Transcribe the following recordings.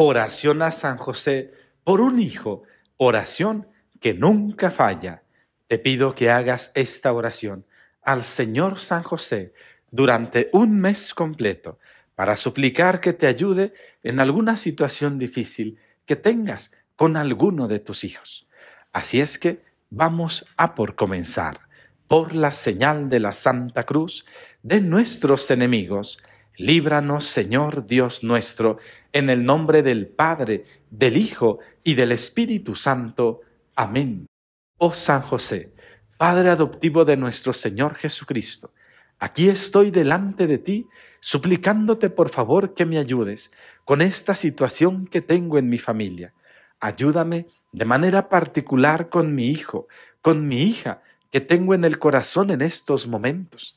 oración a San José por un hijo, oración que nunca falla. Te pido que hagas esta oración al Señor San José durante un mes completo para suplicar que te ayude en alguna situación difícil que tengas con alguno de tus hijos. Así es que vamos a por comenzar. Por la señal de la Santa Cruz de nuestros enemigos, líbranos Señor Dios nuestro, en el nombre del Padre, del Hijo y del Espíritu Santo. Amén. Oh San José, Padre adoptivo de nuestro Señor Jesucristo, aquí estoy delante de ti, suplicándote por favor que me ayudes con esta situación que tengo en mi familia. Ayúdame de manera particular con mi hijo, con mi hija, que tengo en el corazón en estos momentos.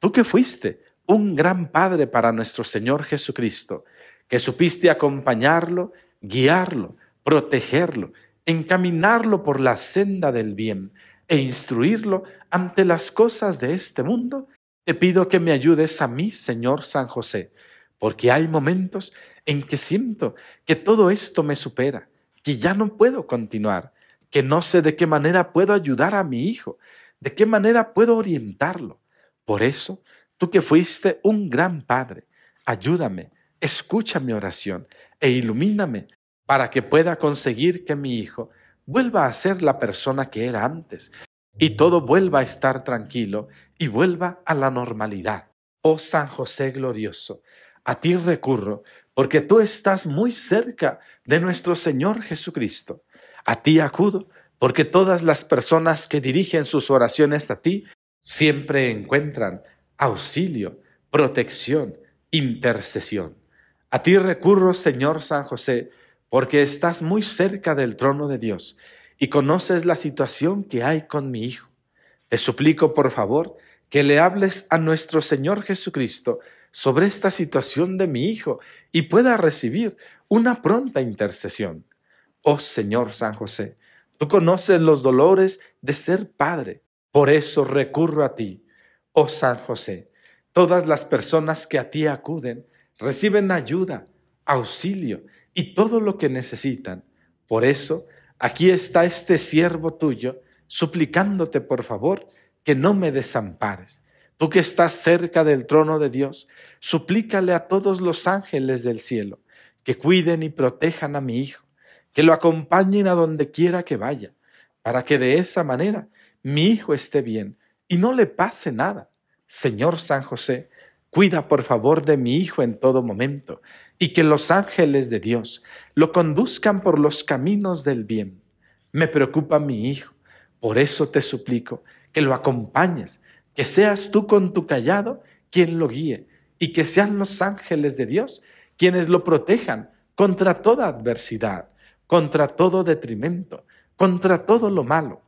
Tú que fuiste un gran Padre para nuestro Señor Jesucristo, que supiste acompañarlo, guiarlo, protegerlo, encaminarlo por la senda del bien e instruirlo ante las cosas de este mundo, te pido que me ayudes a mí, Señor San José, porque hay momentos en que siento que todo esto me supera, que ya no puedo continuar, que no sé de qué manera puedo ayudar a mi hijo, de qué manera puedo orientarlo. Por eso, tú que fuiste un gran padre, ayúdame escucha mi oración e ilumíname para que pueda conseguir que mi hijo vuelva a ser la persona que era antes y todo vuelva a estar tranquilo y vuelva a la normalidad. Oh San José glorioso, a ti recurro porque tú estás muy cerca de nuestro Señor Jesucristo. A ti acudo porque todas las personas que dirigen sus oraciones a ti siempre encuentran auxilio, protección, intercesión. A ti recurro, Señor San José, porque estás muy cerca del trono de Dios y conoces la situación que hay con mi hijo. Te suplico, por favor, que le hables a nuestro Señor Jesucristo sobre esta situación de mi hijo y pueda recibir una pronta intercesión. Oh Señor San José, tú conoces los dolores de ser padre, por eso recurro a ti. Oh San José, todas las personas que a ti acuden reciben ayuda, auxilio y todo lo que necesitan. Por eso, aquí está este siervo tuyo suplicándote, por favor, que no me desampares. Tú que estás cerca del trono de Dios, suplícale a todos los ángeles del cielo que cuiden y protejan a mi hijo, que lo acompañen a donde quiera que vaya, para que de esa manera mi hijo esté bien y no le pase nada. Señor San José, Cuida por favor de mi Hijo en todo momento, y que los ángeles de Dios lo conduzcan por los caminos del bien. Me preocupa mi Hijo, por eso te suplico que lo acompañes, que seas tú con tu callado quien lo guíe, y que sean los ángeles de Dios quienes lo protejan contra toda adversidad, contra todo detrimento, contra todo lo malo.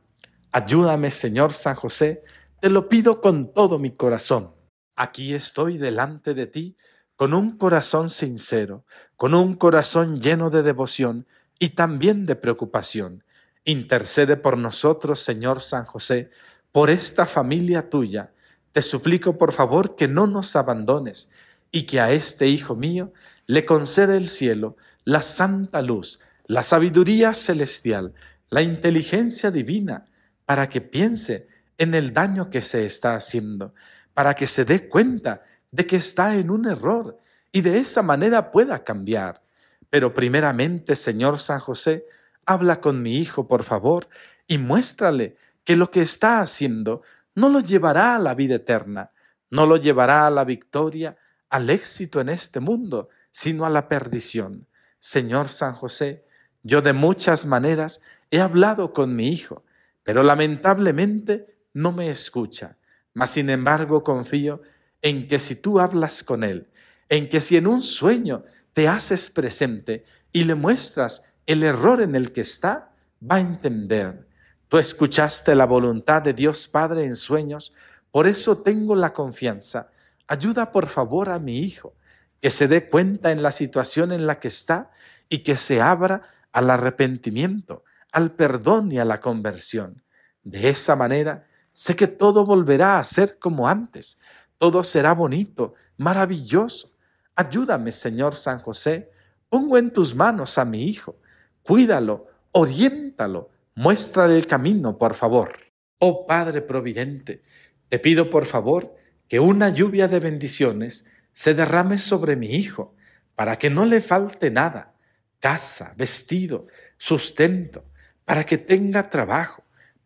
Ayúdame, Señor San José, te lo pido con todo mi corazón aquí estoy delante de ti con un corazón sincero, con un corazón lleno de devoción y también de preocupación. Intercede por nosotros, Señor San José, por esta familia tuya. Te suplico, por favor, que no nos abandones y que a este Hijo mío le conceda el cielo la santa luz, la sabiduría celestial, la inteligencia divina, para que piense en el daño que se está haciendo, para que se dé cuenta de que está en un error y de esa manera pueda cambiar. Pero primeramente, Señor San José, habla con mi hijo, por favor, y muéstrale que lo que está haciendo no lo llevará a la vida eterna, no lo llevará a la victoria, al éxito en este mundo, sino a la perdición. Señor San José, yo de muchas maneras he hablado con mi hijo, pero lamentablemente no me escucha. Mas sin embargo confío en que si tú hablas con Él, en que si en un sueño te haces presente y le muestras el error en el que está, va a entender. Tú escuchaste la voluntad de Dios Padre en sueños, por eso tengo la confianza. Ayuda por favor a mi hijo, que se dé cuenta en la situación en la que está y que se abra al arrepentimiento, al perdón y a la conversión. De esa manera, Sé que todo volverá a ser como antes. Todo será bonito, maravilloso. Ayúdame, Señor San José. Pongo en tus manos a mi hijo. Cuídalo, oriéntalo, muéstrale el camino, por favor. Oh Padre Providente, te pido, por favor, que una lluvia de bendiciones se derrame sobre mi hijo, para que no le falte nada, casa, vestido, sustento, para que tenga trabajo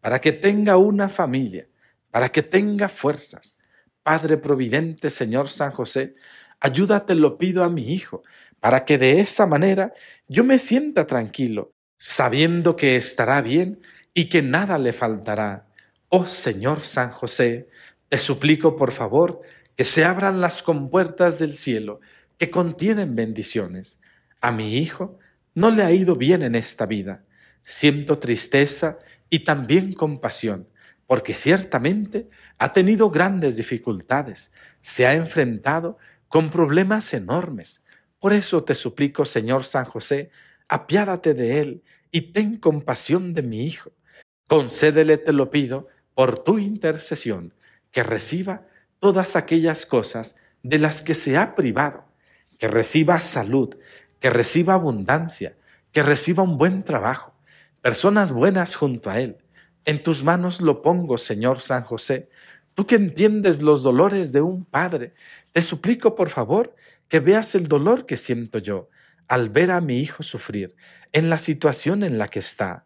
para que tenga una familia, para que tenga fuerzas. Padre Providente, Señor San José, ayúdate, lo pido a mi hijo, para que de esa manera yo me sienta tranquilo, sabiendo que estará bien y que nada le faltará. Oh Señor San José, te suplico por favor que se abran las compuertas del cielo, que contienen bendiciones. A mi hijo no le ha ido bien en esta vida. Siento tristeza y también compasión, porque ciertamente ha tenido grandes dificultades, se ha enfrentado con problemas enormes. Por eso te suplico, Señor San José, apiádate de él y ten compasión de mi hijo. Concédele, te lo pido, por tu intercesión, que reciba todas aquellas cosas de las que se ha privado, que reciba salud, que reciba abundancia, que reciba un buen trabajo, personas buenas junto a Él. En tus manos lo pongo, Señor San José. Tú que entiendes los dolores de un padre, te suplico por favor que veas el dolor que siento yo al ver a mi hijo sufrir en la situación en la que está.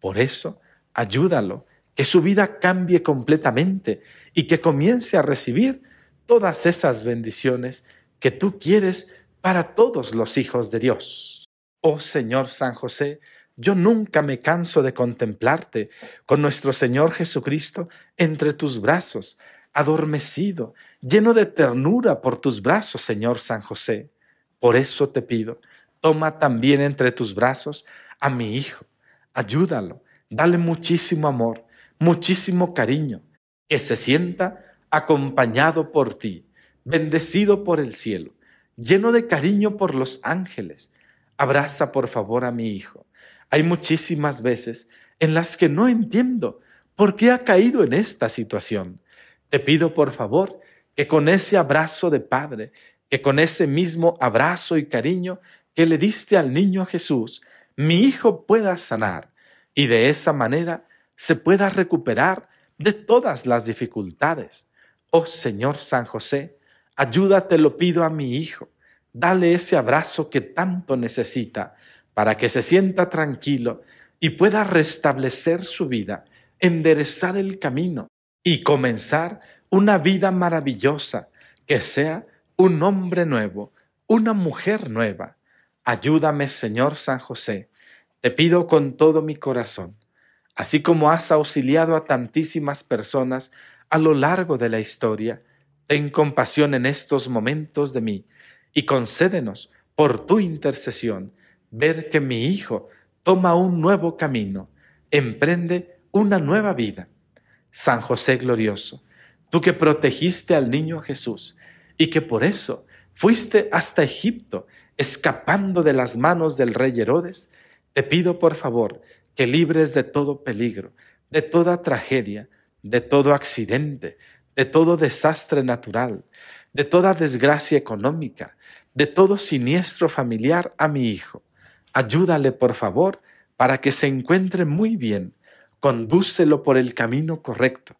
Por eso, ayúdalo, que su vida cambie completamente y que comience a recibir todas esas bendiciones que tú quieres para todos los hijos de Dios. Oh Señor San José, yo nunca me canso de contemplarte con nuestro Señor Jesucristo entre tus brazos, adormecido, lleno de ternura por tus brazos, Señor San José. Por eso te pido, toma también entre tus brazos a mi hijo, ayúdalo, dale muchísimo amor, muchísimo cariño, que se sienta acompañado por ti, bendecido por el cielo, lleno de cariño por los ángeles. Abraza por favor a mi hijo hay muchísimas veces en las que no entiendo por qué ha caído en esta situación. Te pido por favor que con ese abrazo de padre, que con ese mismo abrazo y cariño que le diste al niño Jesús, mi hijo pueda sanar y de esa manera se pueda recuperar de todas las dificultades. Oh Señor San José, ayúdate, lo pido a mi hijo. Dale ese abrazo que tanto necesita para que se sienta tranquilo y pueda restablecer su vida, enderezar el camino y comenzar una vida maravillosa, que sea un hombre nuevo, una mujer nueva. Ayúdame, Señor San José, te pido con todo mi corazón, así como has auxiliado a tantísimas personas a lo largo de la historia, ten compasión en estos momentos de mí y concédenos, por tu intercesión, ver que mi hijo toma un nuevo camino, emprende una nueva vida. San José glorioso, tú que protegiste al niño Jesús y que por eso fuiste hasta Egipto, escapando de las manos del rey Herodes, te pido por favor que libres de todo peligro, de toda tragedia, de todo accidente, de todo desastre natural, de toda desgracia económica, de todo siniestro familiar a mi hijo. Ayúdale, por favor, para que se encuentre muy bien. Condúcelo por el camino correcto.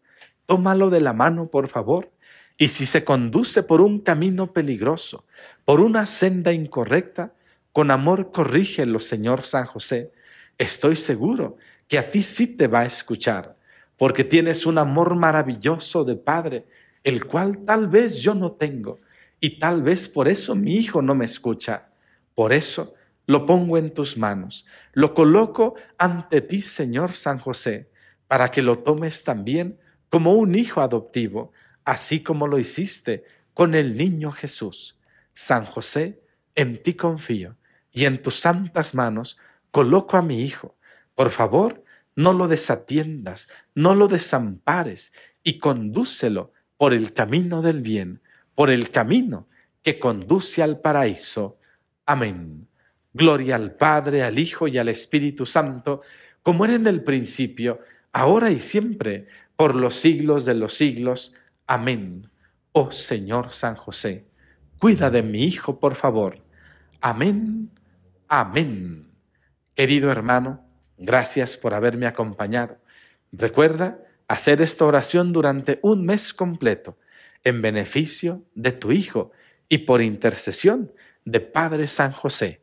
Tómalo de la mano, por favor. Y si se conduce por un camino peligroso, por una senda incorrecta, con amor corrígelo, Señor San José. Estoy seguro que a ti sí te va a escuchar, porque tienes un amor maravilloso de Padre, el cual tal vez yo no tengo, y tal vez por eso mi hijo no me escucha. Por eso, lo pongo en tus manos, lo coloco ante ti, Señor San José, para que lo tomes también como un hijo adoptivo, así como lo hiciste con el niño Jesús. San José, en ti confío y en tus santas manos coloco a mi hijo. Por favor, no lo desatiendas, no lo desampares y condúcelo por el camino del bien, por el camino que conduce al paraíso. Amén. Gloria al Padre, al Hijo y al Espíritu Santo, como era en el principio, ahora y siempre, por los siglos de los siglos. Amén. Oh Señor San José, cuida de mi Hijo, por favor. Amén. Amén. Querido hermano, gracias por haberme acompañado. Recuerda hacer esta oración durante un mes completo en beneficio de tu Hijo y por intercesión de Padre San José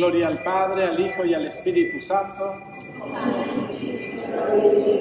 Gloria al Padre, al Hijo y al Espíritu Santo. Amén.